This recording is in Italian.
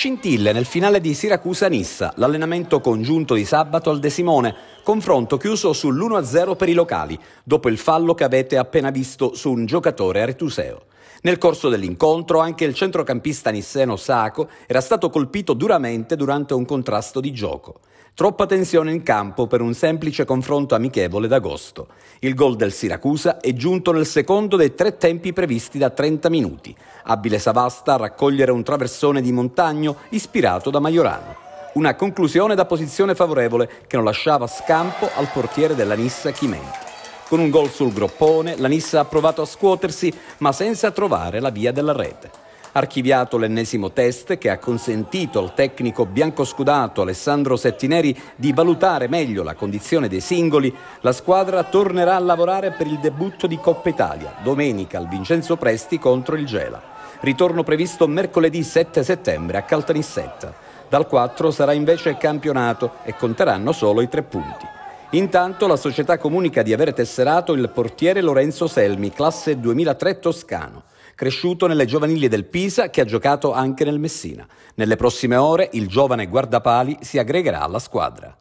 scintille nel finale di Siracusa-Nissa, l'allenamento congiunto di sabato al De Simone, confronto chiuso sull'1-0 per i locali, dopo il fallo che avete appena visto su un giocatore aretuseo. Nel corso dell'incontro anche il centrocampista nisseno Sacco era stato colpito duramente durante un contrasto di gioco. Troppa tensione in campo per un semplice confronto amichevole d'agosto. Il gol del Siracusa è giunto nel secondo dei tre tempi previsti da 30 minuti. Abile Savasta a raccogliere un traversone di montagno ispirato da Maiorano. Una conclusione da posizione favorevole che non lasciava scampo al portiere della Nissa Chimenti. Con un gol sul groppone, la Nissa ha provato a scuotersi, ma senza trovare la via della rete archiviato l'ennesimo test che ha consentito al tecnico biancoscudato Alessandro Settineri di valutare meglio la condizione dei singoli, la squadra tornerà a lavorare per il debutto di Coppa Italia, domenica al Vincenzo Presti contro il Gela. Ritorno previsto mercoledì 7 settembre a Caltanissetta. Dal 4 sarà invece campionato e conteranno solo i tre punti. Intanto la società comunica di aver tesserato il portiere Lorenzo Selmi, classe 2003 toscano, cresciuto nelle giovanili del Pisa che ha giocato anche nel Messina. Nelle prossime ore il giovane guardapali si aggregherà alla squadra.